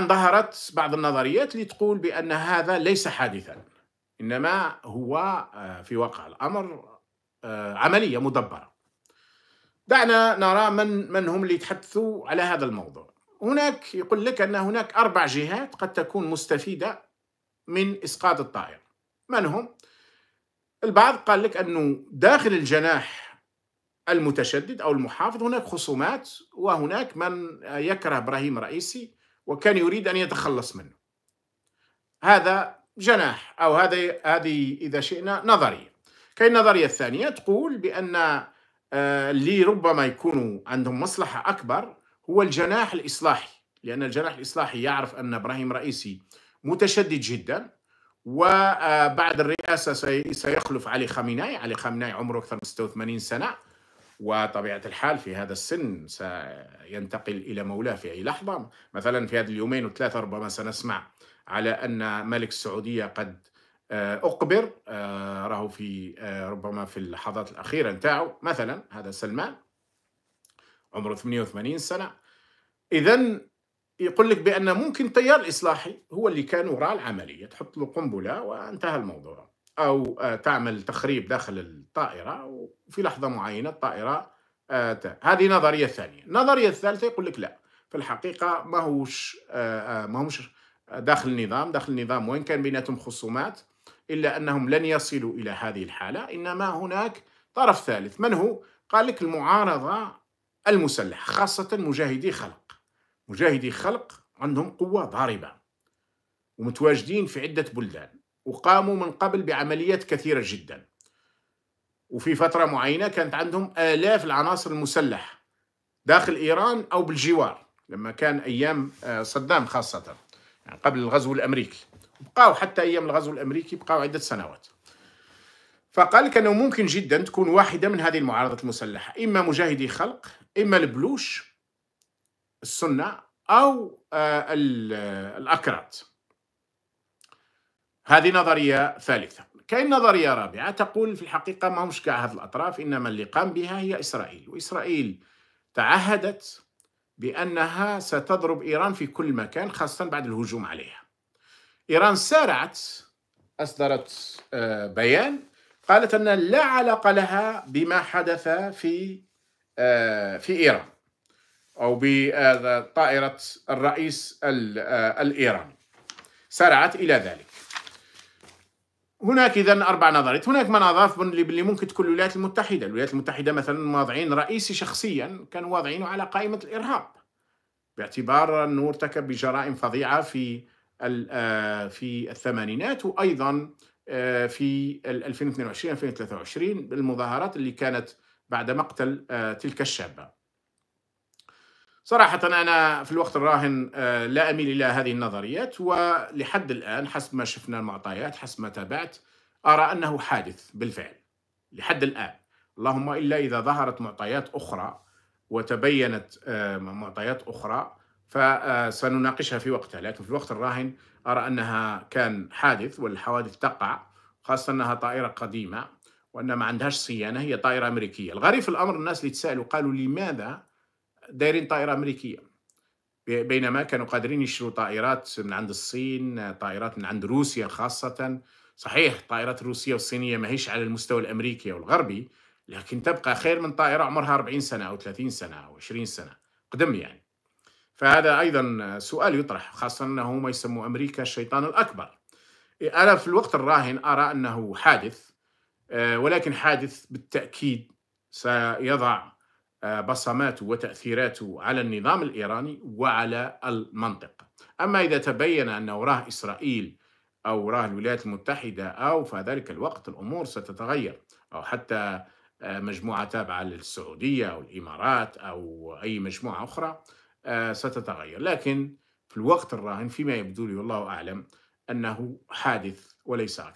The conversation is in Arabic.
ظهرت بعض النظريات اللي تقول بأن هذا ليس حادثا إنما هو آه، في واقع الأمر آه، عملية مدبرة دعنا نرى من, من هم اللي يتحدثوا على هذا الموضوع هناك يقول لك أن هناك أربع جهات قد تكون مستفيدة من إسقاط الطائرة من هم؟ البعض قال لك أنه داخل الجناح المتشدد أو المحافظ هناك خصومات وهناك من يكره إبراهيم رئيسي وكان يريد أن يتخلص منه هذا جناح أو هذه هذه إذا شئنا نظرية كاين النظرية الثانية تقول بأن آه، اللي ربما يكونوا عندهم مصلحة أكبر هو الجناح الإصلاحي لأن الجناح الإصلاحي يعرف أن إبراهيم رئيسي متشدد جدا وبعد آه، الرئاسة سيخلف علي خامنئي علي خامنئي عمره أكثر من 86 سنة وطبيعة الحال في هذا السن سينتقل إلى مولاه في أي لحظة مثلا في هذه اليومين وثلاثة ربما سنسمع على أن ملك السعودية قد آه، أقبر آه، راه في آه، ربما في اللحظات الأخيرة نتاعو مثلا هذا سلمان عمره 88 سنة إذا يقول لك بأن ممكن تيار الإصلاحي هو اللي كان وراء العملية تحط له قنبلة وانتهى الموضوع أو آه، تعمل تخريب داخل الطائرة وفي لحظة معينة الطائرة آه، هذه نظرية ثانية النظرية الثالثة يقول لك لا في الحقيقة ما هوش آه، ما هوش داخل النظام داخل النظام وإن كان بيناتهم خصومات إلا أنهم لن يصلوا إلى هذه الحالة إنما هناك طرف ثالث من هو؟ قال لك المعارضة المسلحة خاصة مجاهدي خلق مجاهدي خلق عندهم قوة ضاربة ومتواجدين في عدة بلدان وقاموا من قبل بعمليات كثيرة جدا وفي فترة معينة كانت عندهم آلاف العناصر المسلحة داخل إيران أو بالجوار لما كان أيام آه، صدام خاصة يعني قبل الغزو الأمريكي بقاو حتى أيام الغزو الأمريكي بقاو عدة سنوات فقال لك أنه ممكن جدا تكون واحدة من هذه المعارضة المسلحة إما مجاهدي خلق إما البلوش السنة أو آه، آه، الأكراد هذه نظرية ثالثة كاين نظرية رابعة تقول في الحقيقة ما همش كاع هذه الأطراف إنما اللي قام بها هي إسرائيل وإسرائيل تعهدت بأنها ستضرب إيران في كل مكان خاصة بعد الهجوم عليها إيران سارعت أصدرت آه، بيان قالت أن لا علاقة لها بما حدث في آه، في إيران أو بطائرة الرئيس آه، الإيراني سارعت إلى ذلك هناك اذا اربع نظريات، هناك من اضاف باللي ممكن تكون الولايات المتحده، الولايات المتحده مثلا واضعين رئيسي شخصيا كانوا واضعينه على قائمه الارهاب باعتبار انه ارتكب بجرائم فظيعه في آه، في الثمانينات وايضا آه، في 2022 2023 بالمظاهرات اللي كانت بعد مقتل آه، تلك الشابه. صراحة أنا في الوقت الراهن آه، لا أميل إلى هذه النظريات ولحد الآن حسب ما شفنا المعطيات حسب ما تابعت أرى أنه حادث بالفعل لحد الآن اللهم إلا إذا ظهرت معطيات أخرى وتبينت آه، معطيات أخرى فسنناقشها آه، في وقتها لكن في الوقت الراهن أرى أنها كان حادث والحوادث تقع خاصة أنها طائرة قديمة وأنها ما عندهاش صيانة هي طائرة أمريكية الغريب في الأمر الناس اللي تسألوا قالوا لماذا دايرين طائره امريكيه بينما كانوا قادرين يشتروا طائرات من عند الصين طائرات من عند روسيا خاصه صحيح الطائرات الروسيه والصينيه ماهيش على المستوى الامريكي او الغربي لكن تبقى خير من طائره عمرها 40 سنه او 30 سنه او 20 سنه قدم يعني فهذا ايضا سؤال يطرح خاصه انه ما يسموا امريكا الشيطان الاكبر انا في الوقت الراهن ارى انه حادث آه، ولكن حادث بالتاكيد سيضع آه، بصماته وتأثيراته على النظام الإيراني وعلى المنطقة أما إذا تبين أن وراه إسرائيل أو وراه الولايات المتحدة أو في ذلك الوقت الأمور ستتغير أو حتى آه، مجموعة تابعة للسعودية أو الإمارات أو أي مجموعة أخرى آه، ستتغير لكن في الوقت الراهن فيما يبدو لي والله أعلم أنه حادث وليس أكثر